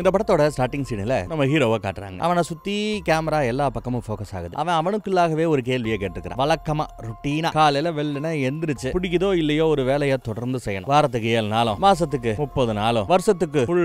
இந்த படத்தோட ஸ்டார்டிங் சீனில் நம்ம ஹீரோவை காட்டுறாங்க அவனை சுற்றி கேமரா எல்லா பக்கமும் ஃபோக்கஸ் ஆகுது அவன் அவனுக்குள்ளாகவே ஒரு கேள்வியை கேட்டுக்கிறான் வழக்கமாக ருட்டீனா காலையில் வெள்ளன எந்திரிச்சு பிடிக்குதோ இல்லையோ ஒரு வேலையை தொடர்ந்து செய்யணும் வாரத்துக்கு ஏழு நாளும் மாசத்துக்கு முப்பது நாளும் வருஷத்துக்கு ஃபுல்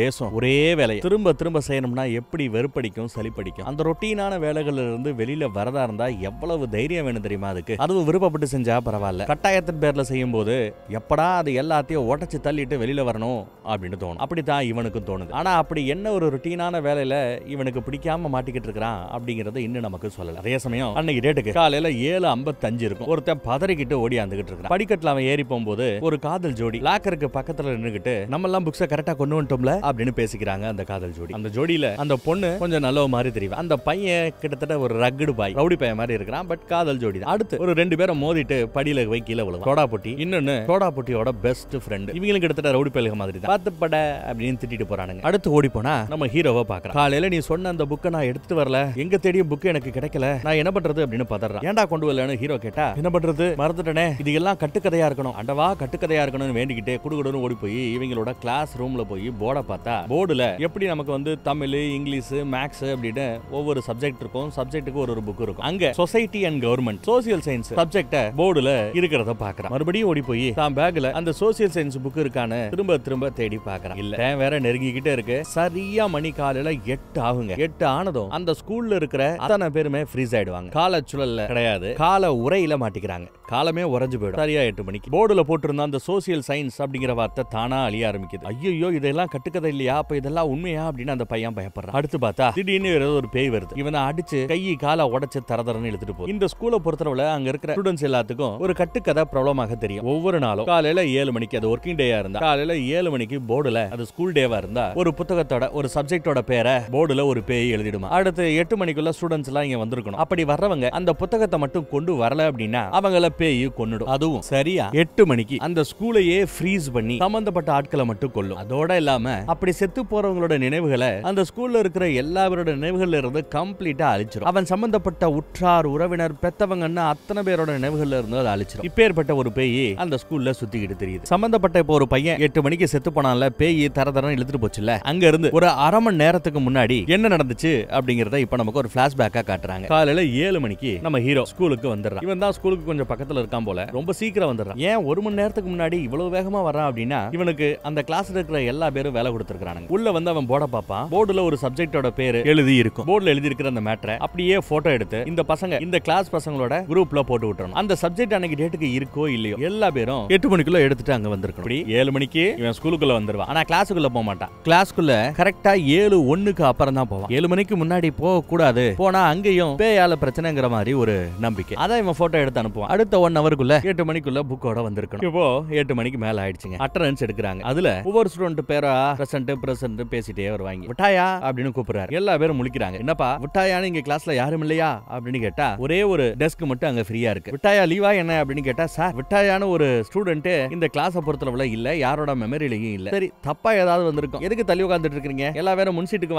டேஸும் ஒரே வேலையை திரும்ப திரும்ப செய்யணும்னா எப்படி வெறுப்படிக்கும் சளிப்படிக்கும் அந்த ரொட்டீனான வேலைகள்ல இருந்து வெளியில வரதா இருந்தா எவ்வளவு தைரியம் வேணும் தெரியுமா அதுக்கு அதுவும் விருப்பப்பட்டு செஞ்சா பரவாயில்ல கட்டாயத்தின் பேர்ல செய்யும் போது எப்படா அது எல்லாத்தையும் உடச்சு தள்ளிட்டு வெளியில வரணும் அப்படின்னு தோணும் அப்படித்தான் இவனுக்கும் தோணுது ஆனால் அப்படி என்ன ஒரு ருட்டீனான வேலையில் இவனுக்கு பிடிக்காம மாட்டிக்கிட்டு இருக்கிறான் அப்படிங்கிறது இன்னும் நமக்கு சொல்லலை அதே சமயம் அன்னைக்கு டேட்டுக்கு காலையில் ஏழு ஐம்பத்தஞ்சு இருக்கும் ஒருத்தன் பதறிக்கிட்டு ஓடியாந்துகிட்டு இருக்கான் படிக்கட்டில் அவன் ஏறி போகும்போது ஒரு காதல் ஜோடி லாக்கருக்கு பக்கத்தில் நின்றுக்கிட்டு நம்ம எல்லாம் புக்ஸை கரெக்டாக கொண்டு வந்துட்டோம்ல அப்படின்னு பேசிக்கிறாங்க அந்த காதல் ஜோடி அந்த ஜோடியில் அந்த பொண்ணு கொஞ்சம் நல்ல மாதிரி தெரியும் அந்த பையன் கிட்டத்தட்ட ஒரு ரக்குடு பாய் ரவுடி பையன் மாதிரி இருக்கிறான் பட் காதல் ஜோடி அடுத்து ஒரு ரெண்டு பேரும் மோதிட்டு படியில போய் கீழே விழுவும் தோடா பொட்டி இன்னொன்னு தோடா பொட்டியோட பெஸ்ட் ஃப்ரெண்ட் இவங்களும் கிட்டத்தட்ட ரவுடி பயலுக மாதிரி தான் பார்த்து பட அப்படின்னு திட்டிட்டு போறானுங்க அடுத்து ஓடி போனா நம்ம ஹீரோவை பாக்குறான் காலையில நீ சொன்ன அந்த புக்கை நான் எடுத்துட்டு வரல எங்க தேடிய புக்கு எனக்கு கிடைக்கல நான் என்ன பண்றது அப்படின்னு பதறான் ஏன்டா கொண்டு வரலன்னு ஹீரோ கேட்டா என்ன பண்றது மறந்துட்டனே இது எல்லாம் கட்டுக்கதையா இருக்கணும் அண்டவா கட்டுக்கதையா இருக்கணும்னு வேண்டிக்கிட்டே குடுகுடுன்னு ஓடி போய் இவங்களோட கிளாஸ் ரூம்ல போய் போர்டை பார்த்தா போர்டுல எப்படி நமக்கு வந்து தமிழ் இங்கிலீஷ் மேக்ஸ் அப்படின்னு ஒவ்வொரு சப்ஜெக்ட் இருக்கும் சப்ஜெக்ட்டுக்கு ஒரு ஒரு புக் இருக்கும் அங்க society and government social science சப்ஜெக்ட போர்டுல இருக்கிறத பாக்குறான் மறுபடியும் ஓடி போய் தான் பேக்ல அந்த சோசியல் சயின்ஸ் புக் இருக்கான திரும்ப திரும்ப தேடி பாக்குறான் இல்ல வேற நெருங்கிக்கிட்டே இருக்கு டைமுக்கு சரியா மணி காலையில எட்டு ஆகுங்க எட்டு ஆனதும் அந்த ஸ்கூல்ல இருக்கிற அத்தனை பேருமே ஃப்ரீஸ் ஆயிடுவாங்க கால சுழல்ல கிடையாது கால உரையில மாட்டிக்கிறாங்க காலமே உறைஞ்சு போயிடும் சரியா எட்டு மணிக்கு போர்டுல போட்டிருந்த அந்த சோசியல் சயின்ஸ் அப்படிங்கிற வார்த்தை தானா அழிய ஆரம்பிக்குது ஐயோ இதெல்லாம் கட்டுக்கதை இல்லையா அப்ப இதெல்லாம் உண்மையா அப்படின்னு அந்த பையன் பயப்படுறான் அடுத்து பார்த்தா திடீர்னு ஏதாவது ஒரு பேய் வருது இவனை அடிச்சு கை காலை உடச்சு தரதரன்னு எழுத்துட்டு போகும் இந்த ஸ்கூலை பொறுத்தவரை அங்க இருக்கிற ஸ்டூடெண்ட்ஸ் எல்லாத்துக்கும் ஒரு கட்டுக்கதை பிரபலமாக தெரியும் ஒவ்வொரு நாளும் காலையில ஏழு மணிக்கு அது ஒர்க்கிங் டேயா இருந்தா காலையில ஏழு மணிக்கு போர்டுல அது ஸ்கூல் டேவா இருந்தா ஒரு புத்தகத்தோட ஒரு சப்ஜெக்டோட பேரை போர்டுல ஒரு பேய் எழுதிடுமா அடுத்து எட்டு மணிக்குள்ள ஸ்டூடெண்ட்ஸ் எல்லாம் இங்க வந்திருக்கணும் அப்படி வர்றவங்க அந்த புத்தகத்தை மட்டும் கொண்டு வரல அப்படின்னா அவங்கள பேய் கொன்னுடும் அதுவும் சரியா எட்டு மணிக்கு அந்த ஸ்கூலையே ஃப்ரீஸ் பண்ணி சம்பந்தப்பட்ட ஆட்களை மட்டும் கொள்ளும் அதோட இல்லாம அப்படி செத்து போறவங்களோட நினைவுகளை அந்த ஸ்கூல்ல இருக்கிற எல்லாவரோட நினைவுகள்ல இருந்து கம்ப்ளீட்டா அழிச்சிடும் அவன் சம்பந்தப்பட்ட உற்றார் உறவினர் பெத்தவங்கன்னு அத்தனை பேரோட நினைவுகள்ல இருந்து அதை அழிச்சிடும் இப்பேற்பட்ட ஒரு பேய் அந்த ஸ்கூல்ல சுத்திக்கிட்டு தெரியுது சம்பந்தப்பட்ட இப்போ ஒரு பையன் எட்டு மணிக்கு செத்து போனால பேய் தர தரம் இழுத்துட்டு போச்சுல அங்க இருந்து ஒரு அரை மணி நேரத்துக்கு முன்னாடி என்ன நடந்துச்சு அப்படிங்கறத இப்ப நமக்கு ஒரு பிளாஷ்பேக்கா காட்டுறாங்க காலையில ஏழு மணிக்கு நம்ம ஹீரோ ஸ்கூலுக்கு வந்துடுறான் இவன் தான் ஸ்கூலுக்கு கொஞ்சம் பக்கத்துல இருக்கான் போல ரொம்ப சீக்கிரம் வந்துடுறான் ஏன் ஒரு மணி நேரத்துக்கு முன்னாடி இவ்வளவு வேகமா வரான் அப்படின்னா இவனுக்கு அந்த கிளாஸ்ல இருக்கிற எல்லா பேரும் வேலை கொடுத்துருக்கானுங்க உள்ள வந்து அவன் போர்டை பார்ப்பான் போர்டுல ஒரு சப்ஜெக்டோட பேரு எழுதி இருக்கும் போர்டுல எழுதி இருக்கிற அந்த மேட்டரை அப்படியே போட்டோ எடுத்து இந்த பசங்க இந்த கிளாஸ் பசங்களோட குரூப்ல போட்டு விட்டுறணும் அந்த சப்ஜெக்ட் அன்னைக்கு டேட்டுக்கு இருக்கோ இல்லையோ எல்லா பேரும் எட்டு மணிக்குள்ள எடுத்துட்டு அங்க வந்திருக்கணும் ஏழு மணிக்கு இவன் ஸ்கூலுக்குள்ள வந்துருவான் ஆனா கிளாஸுக்குள்ள போக மாட்டான் கிளாஸ் சர்ச்சுக்குள்ள கரெக்டா ஏழு ஒண்ணுக்கு அப்புறம் தான் போவான் ஏழு மணிக்கு முன்னாடி போக கூடாது போனா அங்கேயும் பேயால பிரச்சனைங்கிற மாதிரி ஒரு நம்பிக்கை அதான் இவன் போட்டோ எடுத்து அனுப்புவான் அடுத்த ஒன் ஹவருக்குள்ள எட்டு மணிக்குள்ள புக்கோட வந்திருக்கணும் இப்போ எட்டு மணிக்கு மேல ஆயிடுச்சுங்க அட்டரன்ஸ் எடுக்கிறாங்க அதுல ஒவ்வொரு ஸ்டூடெண்ட் பேரா பிரசன்ட் பிரசன்ட் பேசிட்டே வருவாங்க விட்டாயா அப்படின்னு கூப்பிடுறாரு எல்லா பேரும் முழிக்கிறாங்க என்னப்பா விட்டாயான்னு இங்க கிளாஸ்ல யாரும் இல்லையா அப்படின்னு கேட்டா ஒரே ஒரு டெஸ்க் மட்டும் அங்க ஃப்ரீயா இருக்கு விட்டாயா லீவா என்ன அப்படின்னு கேட்டா சார் விட்டாயான்னு ஒரு ஸ்டூடெண்ட் இந்த கிளாஸை பொறுத்தளவுல இல்ல யாரோட மெமரிலையும் இல்ல சரி தப்பா ஏதாவது வந்திருக்கும் எதுக்கு தள்ளி உட்காந்துட்டு இருக்கீங்க எல்லா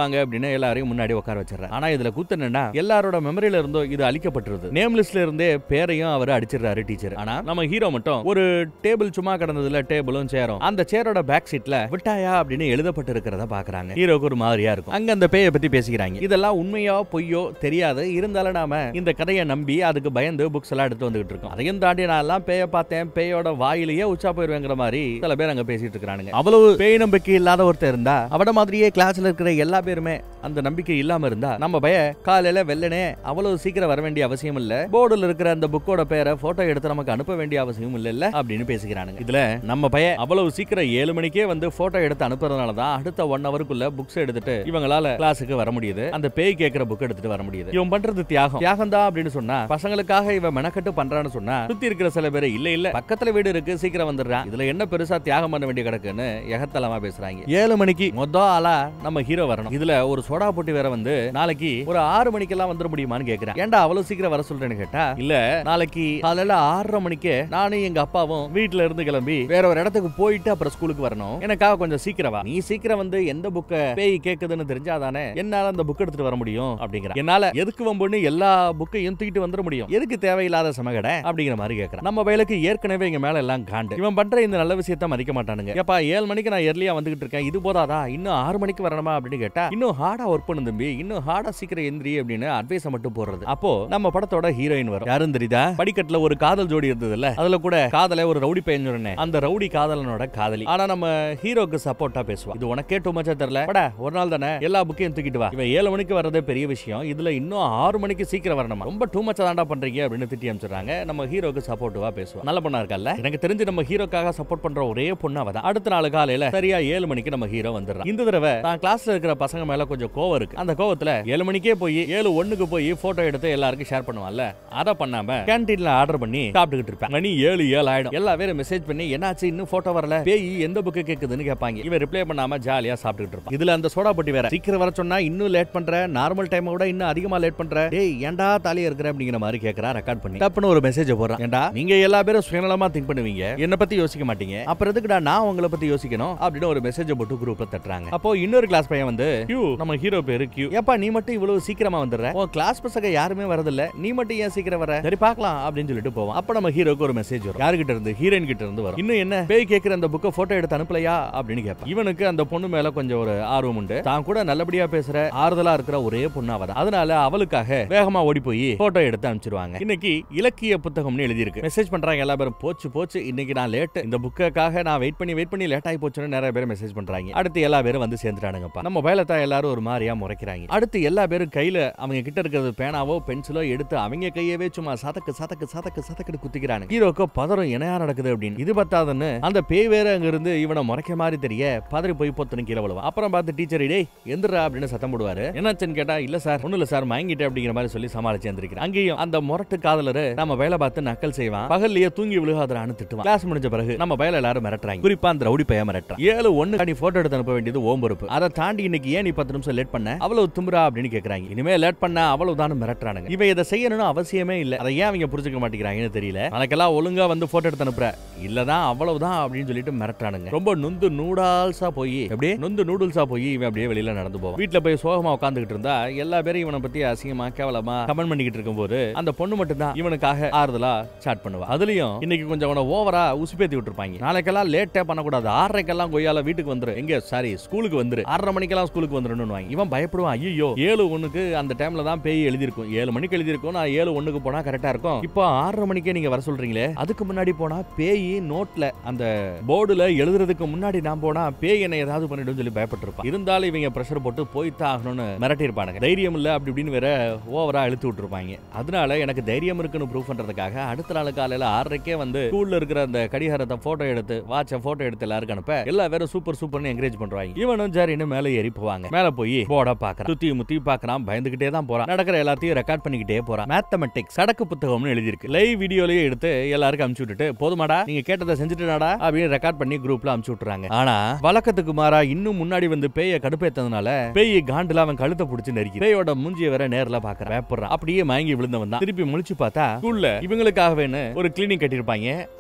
வாங்க அப்படின்னு எல்லாரையும் முன்னாடி உட்கார வச்சிடறேன் ஆனா இதுல கூத்து என்னன்னா எல்லாரோட மெமரியில இருந்தோ இது அழிக்கப்பட்டுருது நேம் லிஸ்ட்ல இருந்தே பேரையும் அவர் டீச்சர் ஆனா நம்ம ஹீரோ மட்டும் ஒரு டேபிள் சும்மா கிடந்ததுல டேபிளும் சேரும் அந்த சேரோட பேக் சீட்ல விட்டாயா அப்படின்னு பாக்குறாங்க ஹீரோக்கு ஒரு மாதிரியா இருக்கும் அங்க அந்த பேயை பத்தி பேசிக்கிறாங்க இதெல்லாம் உண்மையோ பொய்யோ தெரியாது இருந்தாலும் நாம இந்த கதையை நம்பி அதுக்கு பயந்து புக்ஸ் எல்லாம் எடுத்து வந்துகிட்டு இருக்கோம் அதையும் தாண்டி நான் எல்லாம் பேய பார்த்தேன் பேயோட வாயிலேயே உச்சா போயிருவேங்கிற மாதிரி சில பேர் அங்க பேசிட்டு இருக்கிறானுங்க அவ்வளவு பேய் நம்பிக்கை இல்லாத ஒருத்தர் இருந்தா அவட மாதிரியே கிளாஸ்ல இருக்கிற எல்லா பேருமே அந்த நம்பிக்கை இல்லாம இருந்தா நம்ம பய காலையில வெள்ளனே அவ்வளவு சீக்கிரம் வர வேண்டிய அவசியம் இல்ல போர்டுல இருக்கிற அந்த புக்கோட பேரை போட்டோ எடுத்து நமக்கு அனுப்ப வேண்டிய அவசியம் இல்ல இல்ல அப்படின்னு பேசுகிறானுங்க இதுல நம்ம பய அவ்வளவு சீக்கிரம் ஏழு மணிக்கே வந்து போட்டோ எடுத்து அனுப்புறதுனாலதான் அடுத்த ஒன் அவருக்குள்ள புக்ஸ் எடுத்துட்டு இவங்களால கிளாஸுக்கு வர முடியுது அந்த பேய் கேட்கிற புக் எடுத்துட்டு வர முடியுது இவன் பண்றது தியாகம் தியாகம் தான் அப்படின்னு சொன்னா பசங்களுக்காக இவன் மெனக்கட்டு பண்றான்னு சொன்னா சுத்தி இருக்கிற சில பேர் இல்ல இல்ல பக்கத்துல வீடு இருக்கு சீக்கிரம் வந்துடுறான் இதுல என்ன பெருசா தியாகம் பண்ண வேண்டிய கிடக்குன்னு எகத்தலமா பேசுறாங்க ஏழு மணிக்கு மொத ஆளா நம்ம ஹீரோ வரணும் இதுல ஒரு சோடா போட்டி வேற வந்து நாளைக்கு ஒரு ஆறு மணிக்கெல்லாம் வந்துட முடியுமான்னு கேக்குறேன் ஏண்டா அவ்வளவு சீக்கிரம் வர சொல்றேன்னு கேட்டா இல்ல நாளைக்கு காலையில ஆறரை மணிக்கு நானும் எங்க அப்பாவும் வீட்டுல இருந்து கிளம்பி வேற ஒரு இடத்துக்கு போயிட்டு அப்புறம் ஸ்கூலுக்கு வரணும் எனக்காக கொஞ்சம் சீக்கிரம் வா நீ சீக்கிரம் வந்து எந்த புக்க பேய் கேக்குதுன்னு தெரிஞ்சாதானே என்னால அந்த புக் எடுத்துட்டு வர முடியும் அப்படிங்கிற என்னால எதுக்கு வம்புன்னு எல்லா புக்கையும் தூக்கிட்டு வந்துட முடியும் எதுக்கு தேவையில்லாத சமகடை அப்படிங்கிற மாதிரி கேக்குறேன் நம்ம வயலுக்கு ஏற்கனவே இங்க மேல எல்லாம் காண்டு இவன் பண்ற இந்த நல்ல விஷயத்த மதிக்க மாட்டானுங்க ஏப்பா ஏழு மணிக்கு நான் ஏர்லியா வந்துகிட்டு இருக்கேன் இது போதாதா இன்னும் ஆறு மணிக்கு வரணுமா அப்படின்னு கேட்டா இன்னும் ஹார்டா ஒர்க் பண்ணு தம்பி இன்னும் ஹார்டா சீக்கிரம் எந்திரி அப்படின்னு அட்வைஸ் மட்டும் போடுறது அப்போ நம்ம படத்தோட ஹீரோயின் வரும் யாரும் தெரியுதா படிக்கட்டுல ஒரு காதல் ஜோடி இருந்ததுல அதுல கூட காதல ஒரு ரவுடி பையன் அந்த ரவுடி காதலனோட காதலி ஆனா நம்ம ஹீரோக்கு சப்போர்ட்டா பேசுவா இது உனக்கே டூ மச்சா தெரியல படா ஒரு நாள் தானே எல்லா புக்கையும் தூக்கிட்டு வா இவன் ஏழு மணிக்கு வரதே பெரிய விஷயம் இதுல இன்னும் ஆறு மணிக்கு சீக்கிரம் வரணுமா ரொம்ப டூ மச்சா தாண்டா பண்றீங்க அப்படின்னு திட்டி அனுப்பிச்சிடுறாங்க நம்ம ஹீரோக்கு சப்போர்ட்டிவா பேசுவா நல்ல பொண்ணா இருக்கல எனக்கு தெரிஞ்சு நம்ம ஹீரோக்காக சப்போர்ட் பண்ற ஒரே பொண்ணு அவதான் அடுத்த நாள் காலையில சரியா ஏழு மணிக்கு நம்ம ஹீரோ வந்துடுறாரு இந்த தடவை தான் கிளாஸ்ல இருக்கிற பசங்க மேல கொஞ்சம் கோவம் இருக்கு அந்த கோவத்துல ஏழு மணிக்கே போய் ஏழு ஒண்ணுக்கு போய் போட்டோ எடுத்து எல்லாருக்கும் ஷேர் பண்ணுவாங்கல்ல அதை பண்ணாம கேன்டீன்ல ஆர்டர் பண்ணி சாப்பிட்டுக்கிட்டு இருப்பேன் மணி ஏழு ஏழு ஆயிடும் எல்லா பேரும் மெசேஜ் பண்ணி என்னாச்சு இன்னும் போட்டோ வரல பேய் எந்த புக்கு கேக்குதுன்னு கேட்பாங்க இவன் ரிப்ளை பண்ணாம ஜாலியா சாப்பிட்டுக்கிட்டு இருப்பான் இதுல அந்த சோடா பொட்டி வேற சீக்கிரம் வர சொன்னா இன்னும் லேட் பண்ற நார்மல் டைமை விட இன்னும் அதிகமா லேட் பண்ற ஏய் ஏன்டா தாலியா இருக்கிற அப்படிங்கிற மாதிரி கேக்குறா ரெக்கார்ட் பண்ணி டப்புன்னு ஒரு மெசேஜ் போறான் ஏண்டா நீங்க எல்லா பேரும் சுயநலமா திங்க் பண்ணுவீங்க என்ன பத்தி யோசிக்க மாட்டீங்க அப்புறம் எதுக்குடா நான் உங்களை பத்தி யோசிக்கணும் அப்படின்னு ஒரு மெசேஜ் போட்டு குரூப்ல தட்டு பாக்குறாங்க அப்போ இன்னொரு கிளாஸ் பையன் வந்து கியூ நம்ம ஹீரோ பேரு கியூ ஏப்பா நீ மட்டும் இவ்வளவு சீக்கிரமா வந்துடுற உன் கிளாஸ் பசங்க யாருமே வரதில்ல நீ மட்டும் ஏன் சீக்கிரம் வர சரி பார்க்கலாம் அப்படின்னு சொல்லிட்டு போவோம் அப்ப நம்ம ஹீரோக்கு ஒரு மெசேஜ் வரும் யாருகிட்ட இருந்து ஹீரோயின் கிட்ட இருந்து வரும் இன்னும் என்ன பேய் கேக்குற அந்த புக்கை போட்டோ எடுத்து அனுப்பலையா அப்படின்னு கேட்பான் இவனுக்கு அந்த பொண்ணு மேல கொஞ்சம் ஒரு ஆர்வம் உண்டு தான் கூட நல்லபடியா பேசுற ஆறுதலா இருக்கிற ஒரே பொண்ணு அதனால அவளுக்காக வேகமா ஓடி போய் போட்டோ எடுத்து அனுப்பிச்சிருவாங்க இன்னைக்கு இலக்கிய புத்தகம்னு எழுதியிருக்கு மெசேஜ் பண்றாங்க எல்லா பேரும் போச்சு போச்சு இன்னைக்கு நான் லேட் இந்த புக்காக நான் வெயிட் பண்ணி வெயிட் பண்ணி லேட் ஆகி போச்சுன்னு நிறைய பேர் மெசேஜ் பண்றாங்க அடுத்து எல்லாரும் எல்லா பேரும் வந்து சேர்ந்துட்டானுங்கப்பா நம்ம பயலத்தா எல்லாரும் ஒரு மாதிரியா முறைக்கிறாங்க அடுத்து எல்லா பேரும் கையில அவங்க கிட்ட இருக்கிறது பேனாவோ பென்சிலோ எடுத்து அவங்க கையவே சும்மா சதக்கு சதக்கு சதக்கு சதக்கு குத்திக்கிறாங்க ஹீரோக்கு பதறம் என்னையா நடக்குது அப்படின்னு இது பத்தாதுன்னு அந்த பேய் வேற அங்க இருந்து இவனை முறைக்க மாதிரி தெரிய பதறி போய் பொத்துன்னு கீழே விழுவா அப்புறம் பார்த்து டீச்சர் இடே எந்திரா அப்படின்னு சத்தம் போடுவாரு என்னாச்சுன்னு கேட்டா இல்ல சார் ஒண்ணு இல்ல சார் மயங்கிட்டேன் அப்படிங்கிற மாதிரி சொல்லி சமாளிச்சு எந்திரிக்கிறேன் அங்கேயும் அந்த முரட்டு காதலர் நம்ம வேலை பார்த்து நக்கல் செய்வான் பகல்லையே தூங்கி விழுகாதான்னு திட்டுவான் கிளாஸ் முடிஞ்ச பிறகு நம்ம வேலை எல்லாரும் மிரட்டுறாங்க குறிப்பா அந்த ரவுடி பையன் மிரட்டுறான் ஏழு ஒன்னு போட்டோ எடுத்து அனுப்ப வேண்டிய வேண்டியது ஓம்பருப்பு அதை தாண்டி இன்னைக்கு ஏன் நீ பத்து நிமிஷம் லேட் பண்ண அவ்வளவு தும்புரா அப்படின்னு கேட்கறாங்க இனிமே லேட் பண்ண அவ்வளவுதான் மிரட்டுறானுங்க இவன் இதை செய்யணும்னு அவசியமே இல்லை அதை ஏன் அவங்க புரிஞ்சுக்க மாட்டேங்கிறாங்கன்னு தெரியல உனக்கெல்லாம் ஒழுங்கா வந்து போட்டோ எடுத்து அனுப்புற இல்லதான் அவ்வளவுதான் அப்படின்னு சொல்லிட்டு மிரட்டுறானுங்க ரொம்ப நுந்து நூடால்ஸா போய் அப்படியே நொந்து நூடுல்ஸா போய் இவன் அப்படியே வெளியில நடந்து போவான் வீட்டுல போய் சோகமா உட்காந்துக்கிட்டு இருந்தா எல்லா பேரும் இவனை பத்தி அசிங்கமா கேவலமா கமெண்ட் பண்ணிக்கிட்டு இருக்கும் போது அந்த பொண்ணு மட்டும்தான் இவனுக்காக ஆறுதலா ஸ்டார்ட் பண்ணுவா அதுலயும் இன்னைக்கு கொஞ்சம் அவனை ஓவரா உசுப்பேத்தி விட்டுருப்பாங்க நாளைக்கெல்லாம் லேட்டே பண்ணக்கூடாது ஆறரைக்கெல்லாம் கொய்யால வீட்டுக்கு வந்துரு எங்க சாரி ஸ்கூலுக்கு வந்துரு ஆறரை மணிக்கெல்லாம் ஸ்கூலுக்கு வந்துடணும் இவன் பயப்படுவான் ஐயோ ஏழு ஒண்ணுக்கு அந்த டைம்ல தான் பேய் எழுதிருக்கும் ஏழு மணிக்கு எழுதிருக்கும் நான் ஏழு ஒண்ணுக்கு போனா கரெக்டா இருக்கும் இப்போ ஆறரை மணிக்கே நீங்க வர சொல்றீங்களே அதுக்கு முன்னாடி போனா பேய் நோட்ல அந்த போர்டுல எழுதுறதுக்கு முன்னாடி நான் போனா பேய் என்ன ஏதாவது பண்ணிடும் சொல்லி பயப்பட்டிருப்பான் இருந்தாலும் இவங்க ப்ரெஷர் போட்டு போய்த்தான் ஆகணும்னு மிரட்டியிருப்பானுங்க தைரியம் இல்லை அப்படி இப்படின்னு வேற ஓவரா இழுத்து விட்டுருப்பாங்க அதனால எனக்கு தைரியம் இருக்குன்னு ப்ரூவ் பண்றதுக்காக அடுத்த நாள் காலையில ஆறரைக்கே வந்து ஸ்கூல்ல இருக்கிற அந்த கடிகாரத்தை போட்டோ எடுத்து வாட்ச போட்டோ எடுத்து எல்லாருக்கும் அனுப்ப எல்லா வேற சூப்பர் சூப்பர்னு என்கரேஜ் பண்றாங்க ஆகி இவனும் ஜரின்னு மேல ஏறி போவாங்க மேல போய் போர்டா பாக்குறான் சுத்தி முத்தி பாக்குறான் பயந்துகிட்டே தான் போறான் நடக்கிற எல்லாத்தையும் ரெக்கார்ட் பண்ணிக்கிட்டே போறான் மேத்தமெட்டிக்ஸ் சடக்கு புத்தகம்னு எழுதியிருக்கு லைவ் வீடியோலயே எடுத்து எல்லாருக்கும் அமுச்சு விட்டுட்டு போதுமாடா நீங்க கேட்டதை செஞ்சுட்டுடா அப்படின்னு ரெக்கார்ட் பண்ணி குரூப்ல அனுப்பிச்சு விட்டுறாங்க ஆனா வழக்கத்துக்கு மாறா இன்னும் முன்னாடி வந்து பேய கடுப்பேத்ததுனால பேய் காண்டுல அவன் கழுத்தை புடிச்சு நெருக்கி பேயோட மூஞ்சிய வேற நேர்ல பாக்குறான் வேப்படுறான் அப்படியே மயங்கி விழுந்தவன் தான் திருப்பி முழிச்சு பார்த்தா ஸ்கூல்ல இவங்களுக்காகவேன்னு ஒரு கிளினிக் கட்டிருப்பாங்க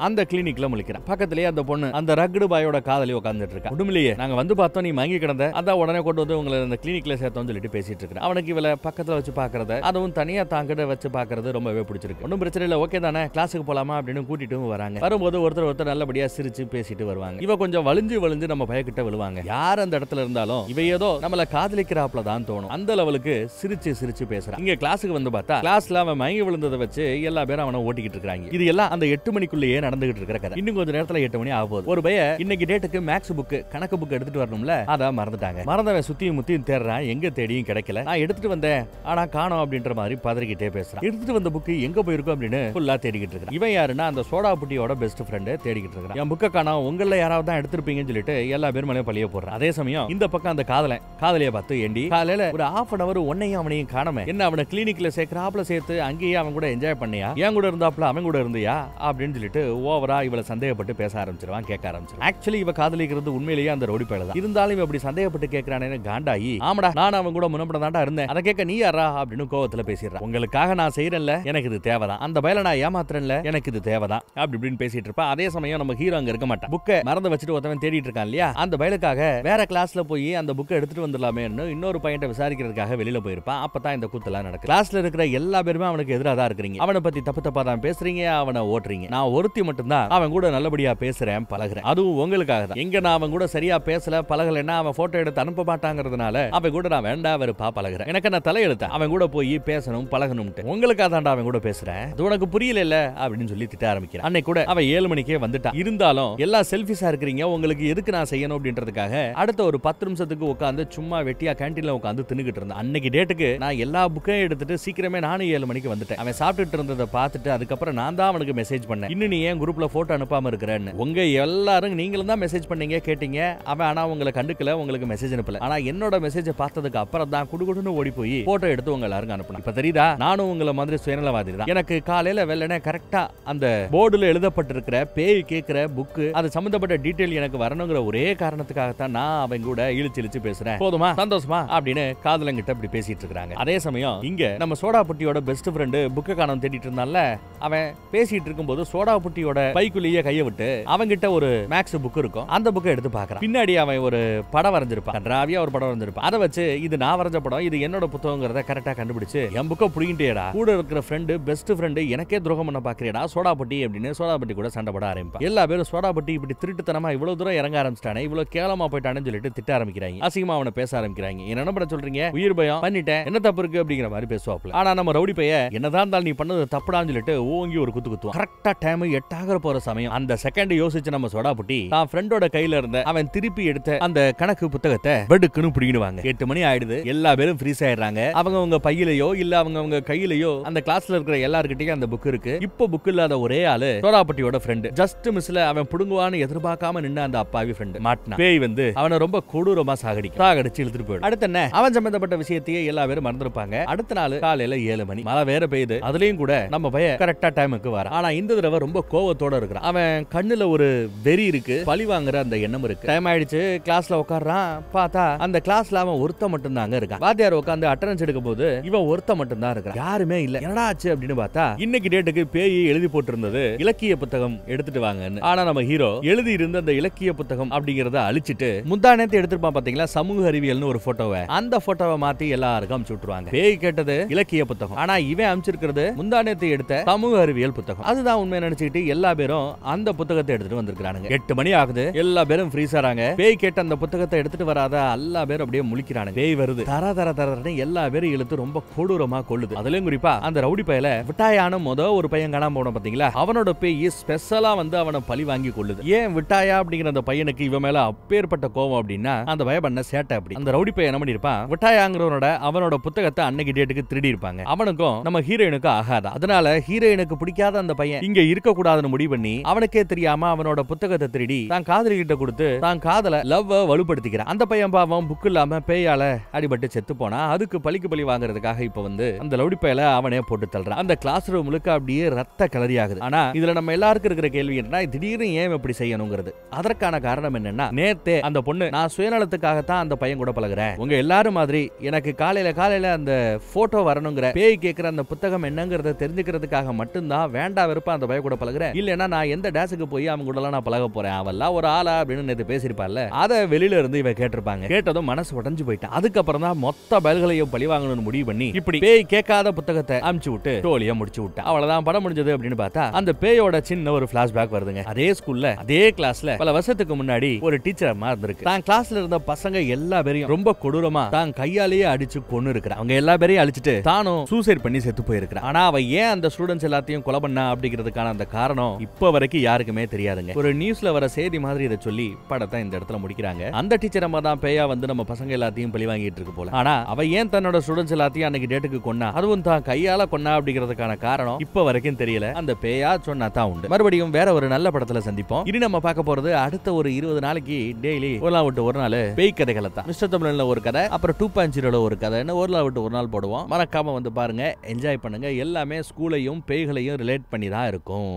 அந்த கிளினிக்ல முழிக்கிறான் பக்கத்துலயே அந்த பொண்ணு அந்த ரகுடு பாயோட காதலி உட்காந்துட்டு இருக்கா உடம்புலயே நாங்க வந்து பார்த்தோம் பார்த்தோம் நீ மயங்கி கிடந்த அதான் உடனே கொண்டு வந்து உங்களை இந்த கிளினிக்ல சேர்த்தோம்னு சொல்லிட்டு பேசிட்டு இருக்கேன் அவனுக்கு இவளை பக்கத்துல வச்சு பார்க்கறத அதுவும் தனியா தாங்கிட்ட வச்சு பார்க்கறது ரொம்பவே பிடிச்சிருக்கு ஒன்றும் பிரச்சனை இல்லை ஓகே தானே கிளாஸுக்கு போலாமா அப்படின்னு கூட்டிட்டும் வராங்க வரும்போது ஒருத்தர் ஒருத்தர் நல்லபடியா சிரிச்சு பேசிட்டு வருவாங்க இவ கொஞ்சம் வலிஞ்சு வலிஞ்சு நம்ம பயக்கிட்ட விழுவாங்க யார் அந்த இடத்துல இருந்தாலும் இவ ஏதோ நம்மளை காதலிக்கிறாப்ல தான் தோணும் அந்த லெவலுக்கு சிரிச்சு சிரிச்சு பேசுறான் இங்க கிளாஸுக்கு வந்து பார்த்தா கிளாஸ்ல அவன் மயங்கி விழுந்ததை வச்சு எல்லா பேரும் அவனை ஓட்டிக்கிட்டு இருக்காங்க இது எல்லாம் அந்த எட்டு மணிக்குள்ளேயே நடந்துகிட்டு இருக்கிற கதை இன்னும் கொஞ்சம் நேரத்தில் எட்டு மணி ஆகும் ஒரு பைய இன்னைக்கு டேட்டுக்கு மேக்ஸ் புக்கு கணக்கு புக் எடுத்துட்டு வரணும் இருக்கும்ல அதை மறந்துட்டாங்க மறந்தவன் சுத்தியும் முத்தியும் தேடுறான் எங்க தேடியும் கிடைக்கல நான் எடுத்துட்டு வந்தேன் ஆனா காணோம் அப்படின்ற மாதிரி பதறிக்கிட்டே பேசுறான் எடுத்துட்டு வந்த புக்கு எங்க போயிருக்கும் அப்படின்னு ஃபுல்லா தேடிக்கிட்டு இருக்கேன் இவன் யாருன்னா அந்த சோடா புட்டியோட பெஸ்ட் ஃப்ரெண்டு தேடிக்கிட்டு இருக்கான் என் புக்கை காணோம் உங்கள யாராவது தான் எடுத்திருப்பீங்கன்னு சொல்லிட்டு எல்லா பேரும் மலையை பழிய போடுறான் அதே சமயம் இந்த பக்கம் அந்த காதல காதலியை பார்த்து ஏண்டி காலையில ஒரு ஹாஃப் அன் அவர் ஒன்னையும் அவனையும் காணாம என்ன அவனை கிளினிக்ல சேர்க்கிறாப்ல சேர்த்து அங்கேயே அவன் கூட என்ஜாய் பண்ணியா என் கூட இருந்தாப்ல அவன் கூட இருந்தியா அப்படின்னு சொல்லிட்டு ஓவரா இவளை சந்தேகப்பட்டு பேச ஆரம்பிச்சிருவான் கேட்க ஆரம்பிச்சிருவான் ஆக்சுவலி இவ காதலிக்கிறது உண்மையிலேயே அந்த ரோடி பயல தான் இருந்தாலும் இவன் இப்படி சந்தேகப்பட்டு கேட்கிறானே காண்டாயி ஆமாடா நான் அவன் கூட முன்னப்பட தாண்டா இருந்தேன் அதை கேட்க நீ யாரா அப்படின்னு கோவத்துல பேசிடுறா உங்களுக்காக நான் செய்யறேன்ல எனக்கு இது தேவைதான் அந்த பயல நான் ஏமாத்துறேன்ல எனக்கு இது தேவைதான் அப்படி இப்படின்னு பேசிட்டு இருப்பா அதே சமயம் நம்ம ஹீரோ அங்க இருக்க மாட்டான் புக்கை மறந்து வச்சுட்டு ஒருத்தவன் தேடிட்டு இருக்கான் இல்லையா அந்த பயலுக்காக வேற கிளாஸ்ல போய் அந்த புக்கை எடுத்துட்டு வந்துடலாமேன்னு இன்னொரு பையன் விசாரிக்கிறதுக்காக வெளியில போயிருப்பான் அப்பதான் இந்த கூத்தெல்லாம் நடக்கும் கிளாஸ்ல இருக்கிற எல்லா பேருமே அவனுக்கு எதிராக தான் இருக்கிறீங்க அவனை பத்தி தப்பு தப்பா தான் பேசுறீங்க அவனை ஓட்டுறீங்க நான் ஒருத்தி மட்டும்தான் அவன் கூட நல்லபடியா பேசுறேன் பழகுறேன் அதுவும் உங்களுக்காக தான் எங்க நான் அவன் கூட சரியா பேசல பழகலைன்னா அவன் ஃபோட்டோ எடுத்து அனுப்ப மாட்டாங்கிறதுனால அவன் கூட நான் வேண்டாம் பா பழகிறேன் எனக்கு நான் தலையெழுத்தேன் அவன் கூட போய் பேசணும் பழகணும்ட்டு உங்களுக்காக தாண்டா அவன் கூட பேசுறேன் உனக்கு புரியல இல்ல அப்படின்னு சொல்லி திட்ட ஆரம்பிக்கிறான் அன்னைக்கு கூட அவன் ஏழு மணிக்கே வந்துட்டான் இருந்தாலும் எல்லா செல்ஃபிஸா இருக்கிறீங்க உங்களுக்கு எதுக்கு நான் செய்யணும் அப்படின்றதுக்காக அடுத்த ஒரு பத்து நிமிஷத்துக்கு உட்காந்து சும்மா வெட்டியா கேன்டீன்ல உட்காந்து தின்னுகிட்டு இருந்தேன் அன்னைக்கு டேட்டுக்கு நான் எல்லா புக்கையும் எடுத்துட்டு சீக்கிரமே நானும் ஏழு மணிக்கு வந்துட்டேன் அவன் சாப்பிட்டுட்டு இருந்ததை பார்த்துட்டு அதுக்கப்புறம் நான் தான் அவனுக்கு மெசேஜ் பண்ணேன் இன்னும் நீ ஏன் குரூப்ல போட்டோ அனுப்பாம இருக்கிறேன்னு உங்க எல்லாரும் நீங்களும் தான் மெசேஜ் பண்ணீங்க கேட்டீங்க அவன் ஆனா உங்களை உங்களை கண்டுக்கல உங்களுக்கு மெசேஜ் அனுப்பல ஆனா என்னோட மெசேஜ் பார்த்ததுக்கு அப்புறம் தான் குடுகுடுன்னு ஓடி போய் போட்டோ எடுத்து உங்க எல்லாருக்கும் அனுப்பணும் இப்ப தெரியுதா நானும் உங்களை மாதிரி சுயநலவாதி தான் எனக்கு காலையில வெள்ளனே கரெக்டா அந்த போர்டுல எழுதப்பட்டிருக்கிற பேய் கேட்கிற புக்கு அது சம்பந்தப்பட்ட டீட்டெயில் எனக்கு வரணுங்கிற ஒரே காரணத்துக்காகத்தான் நான் அவங்க கூட இழுச்சு இழுச்சு பேசுறேன் போதுமா சந்தோஷமா அப்படின்னு காதலங்கிட்ட இப்படி பேசிட்டு இருக்காங்க அதே சமயம் இங்க நம்ம சோடா புட்டியோட பெஸ்ட் ஃப்ரெண்டு புக்கு காணம் தேடிட்டு இருந்தால அவன் பேசிட்டு இருக்கும்போது சோடா புட்டியோட பைக்குள்ளேயே கையை விட்டு அவங்கிட்ட ஒரு மேக்ஸ் புக் இருக்கும் அந்த புக்கை எடுத்து பாக்குறான் பின்னாடி அவன் ஒரு ஒரு படம் வரைஞ்சிருப்பான் கன்றாவியா ஒரு படம் வரைஞ்சிருப்பான் அதை வச்சு இது நான் வரைஞ்ச படம் இது என்னோட புத்தகங்கிறத கரெக்டாக கண்டுபிடிச்சு என் புக்கை புடிங்கிட்டேடா கூட இருக்கிற ஃப்ரெண்டு பெஸ்ட் ஃப்ரெண்டு எனக்கே துரோகம் பண்ண பார்க்குறியடா சோடாபட்டி அப்படின்னு சோடாபட்டி கூட சண்டை பட ஆரம்பிப்பான் எல்லா பேரும் சோடாபட்டி இப்படி திருட்டுத்தனமா இவ்வளவு தூரம் இறங்க ஆரம்பிச்சிட்டானே இவ்வளவு கேளமா போயிட்டானுன்னு சொல்லிட்டு திட்ட ஆரம்பிக்கிறாங்க அசிங்கமா அவனை பேச ஆரம்பிக்கிறாங்க என்ன பண்ண சொல்றீங்க உயிர் பயம் பண்ணிட்டேன் என்ன தப்பு இருக்கு அப்படிங்கிற மாதிரி பேசுவாப்ல ஆனா நம்ம ரவுடி பைய என்னதான் இருந்தாலும் நீ பண்ணது தப்புடான்னு சொல்லிட்டு ஓங்கி ஒரு குத்து குத்துவோம் கரெக்டா டைம் எட்டாக போற சமயம் அந்த செகண்ட் யோசிச்சு நம்ம சோடாபட்டி தான் ஃப்ரெண்டோட கையில இருந்த அவன் திருப்பி எடுத்த அந்த கணக்கு புத்தகத்தை வெடுக்குன்னு பிடிக்கிடுவாங்க எட்டு மணி ஆயிடுது எல்லா பேரும் ஃப்ரீஸ் ஆயிடுறாங்க அவங்க அவங்க பையிலயோ இல்ல அவங்க அவங்க கையிலயோ அந்த கிளாஸ்ல இருக்கிற எல்லாருக்கிட்டையும் அந்த புக் இருக்கு இப்போ புக் இல்லாத ஒரே ஆளு சோராப்பட்டியோட ஃப்ரெண்டு ஜஸ்ட் மிஸ்ல அவன் புடுங்குவான்னு எதிர்பார்க்காம நின்ன அந்த அப்பாவி ஃப்ரெண்டு மாட்டினா பேய் வந்து அவனை ரொம்ப கொடூரமா சாகடி சாகடிச்சு இழுத்துட்டு போயிடும் அடுத்த அவன் சம்பந்தப்பட்ட விஷயத்தையே எல்லா பேரும் மறந்துருப்பாங்க அடுத்த நாள் காலையில ஏழு மணி மழை வேற பெய்யுது அதுலயும் கூட நம்ம பைய கரெக்டா டைமுக்கு வர ஆனா இந்த தடவை ரொம்ப கோவத்தோட இருக்கிறான் அவன் கண்ணுல ஒரு வெறி இருக்கு பழி வாங்குற அந்த எண்ணம் இருக்கு டைம் ஆயிடுச்சு கிளாஸ் கிளாஸ்ல உட்காடுறான் பார்த்தா அந்த கிளாஸ்ல அவன் ஒருத்த தாங்க இருக்கான் வாத்தியார் உட்காந்து அட்டனன்ஸ் எடுக்க போது இவன் ஒருத்த மட்டும்தான் இருக்கா யாருமே இல்ல என்னடா ஆச்சு அப்படின்னு பார்த்தா இன்னைக்கு டேட்டுக்கு பேய் எழுதி போட்டிருந்தது இலக்கிய புத்தகம் எடுத்துட்டு வாங்கன்னு ஆனா நம்ம ஹீரோ எழுதி இருந்த அந்த இலக்கிய புத்தகம் அப்படிங்கறத அழிச்சிட்டு முந்தா நேரத்தை எடுத்திருப்பான் பாத்தீங்களா சமூக அறிவியல்னு ஒரு போட்டோவை அந்த போட்டோவை மாத்தி எல்லாருக்கும் அனுப்பிச்சு விட்டுருவாங்க பேய் கேட்டது இலக்கிய புத்தகம் ஆனா இவன் அமிச்சிருக்கிறது முந்தா நேரத்தை எடுத்த சமூக அறிவியல் புத்தகம் அதுதான் உண்மை நினைச்சுக்கிட்டு எல்லா பேரும் அந்த புத்தகத்தை எடுத்துட்டு வந்திருக்காங்க எட்டு மணி ஆகுது எல்லா பேரும் ஃப்ரீஸ் ஆறாங்க பேய் கேட்ட டேரக்ட் அந்த புத்தகத்தை எடுத்துட்டு வராத எல்லா பேரும் அப்படியே முழிக்கிறானு பேய் வருது தர தர தரன்னு எல்லா பேரும் இழுத்து ரொம்ப கொடூரமா கொள்ளுது அதுலயும் குறிப்பா அந்த ரவுடி பயல விட்டாயான முத ஒரு பையன் காணாம போன பாத்தீங்களா அவனோட பேய் ஸ்பெஷலா வந்து அவனை பழி வாங்கி கொள்ளுது ஏன் விட்டாயா அப்படிங்கிற அந்த பையனுக்கு இவன் மேல அப்பேற்பட்ட கோவம் அப்படின்னா அந்த பயபண்ண சேட்டை அப்படி அந்த ரவுடி பையன் என்ன பண்ணிருப்பான் விட்டாயாங்கிறவனோட அவனோட புத்தகத்தை அன்னைக்கு டேட்டுக்கு திருடி இருப்பாங்க அவனுக்கும் நம்ம ஹீரோயினுக்கும் ஆகாதா அதனால ஹீரோயினுக்கு பிடிக்காத அந்த பையன் இங்க இருக்க கூடாதுன்னு முடிவு பண்ணி அவனுக்கே தெரியாம அவனோட புத்தகத்தை திருடி தான் காதலி கிட்ட கொடுத்து தான் காதல லவ் லவ்வை வலுப்படுத்திக்கிறான் அந்த பையன் பாவம் புக் இல்லாம பேயால அடிபட்டு செத்து போனா அதுக்கு பழிக்கு பழி வாங்குறதுக்காக இப்ப வந்து அந்த லவுடி பையல அவனே போட்டு தள்ளுறான் அந்த கிளாஸ் முழுக்க அப்படியே ரத்த கலரி ஆகுது ஆனா இதுல நம்ம எல்லாருக்கும் இருக்கிற கேள்வி என்னன்னா திடீர்னு ஏன் இப்படி செய்யணுங்கிறது அதற்கான காரணம் என்னன்னா நேத்தே அந்த பொண்ணு நான் சுயநலத்துக்காகத்தான் அந்த பையன் கூட பழகுறேன் உங்க எல்லாரும் மாதிரி எனக்கு காலையில காலையில அந்த போட்டோ வரணுங்கிற பேய் கேட்கிற அந்த புத்தகம் என்னங்கிறத தெரிஞ்சுக்கிறதுக்காக மட்டும்தான் வேண்டாம் விருப்பம் அந்த பையன் கூட பழகுறேன் இல்லைன்னா நான் எந்த டேஸுக்கு போய் அவங்க கூட நான் பழக போறேன் அவெல்லாம் ஒரு ஆளா அப்படின்னு நேற்று பேசியிருப்பாள் அதை வெளியில இருந்து இவ கேட்டிருப்பாங்க கேட்டதும் மனசு உடஞ்சு போயிட்டா அதுக்கப்புறம் தான் மொத்த பயல்களையும் பழி வாங்கணும்னு முடிவு பண்ணி இப்படி பேய் கேட்காத புத்தகத்தை அமிச்சு விட்டு டோலிய முடிச்சு விட்டா அவ்வளவுதான் படம் முடிஞ்சது அப்படின்னு பார்த்தா அந்த பேயோட சின்ன ஒரு பிளாஷ்பேக் வருதுங்க அதே ஸ்கூல்ல அதே கிளாஸ்ல பல வருஷத்துக்கு முன்னாடி ஒரு டீச்சர் இருந்திருக்கு தான் கிளாஸ்ல இருந்த பசங்க எல்லா பேரையும் ரொம்ப கொடூரமா தான் கையாலேயே அடிச்சு கொண்டு இருக்கிற அவங்க எல்லா பேரையும் அழிச்சிட்டு தானும் சூசைட் பண்ணி செத்து போயிருக்கிறான் ஆனா அவ ஏன் அந்த ஸ்டூடெண்ட்ஸ் எல்லாத்தையும் கொலை பண்ணா அப்படிங்கிறதுக்கான அந்த காரணம் இப்ப வரைக்கும் யாருக்குமே தெரியாதுங்க ஒரு நியூஸ்ல வர செய்தி மாதிரி இதை சொல்லி படத்தை இந்த இடத்துல முடிக்கிறாங்க படிக்கிறாங்க அந்த டீச்சர் அம்மா தான் பேயா வந்து நம்ம பசங்க எல்லாத்தையும் பழி வாங்கிட்டு இருக்கு போல ஆனா அவ ஏன் தன்னோட ஸ்டூடெண்ட்ஸ் எல்லாத்தையும் அன்னைக்கு டேட்டுக்கு கொண்டா அதுவும் தான் கையால கொண்டா அப்படிங்கிறதுக்கான காரணம் இப்ப வரைக்கும் தெரியல அந்த பேயா சொன்னா தான் உண்டு மறுபடியும் வேற ஒரு நல்ல படத்துல சந்திப்போம் இனி நம்ம பார்க்க போறது அடுத்த ஒரு இருபது நாளைக்கு டெய்லி ஒரு விட்டு ஒரு நாள் பேய் கதைகளை தான் மிஸ்டர் தமிழ்ல ஒரு கதை அப்புறம் டூ பாயிண்ட் ஜீரோல ஒரு கதைன்னு ஒரு விட்டு ஒரு நாள் போடுவோம் மறக்காம வந்து பாருங்க என்ஜாய் பண்ணுங்க எல்லாமே ஸ்கூலையும் பேய்களையும் ரிலேட் பண்ணி தான் இருக்கும்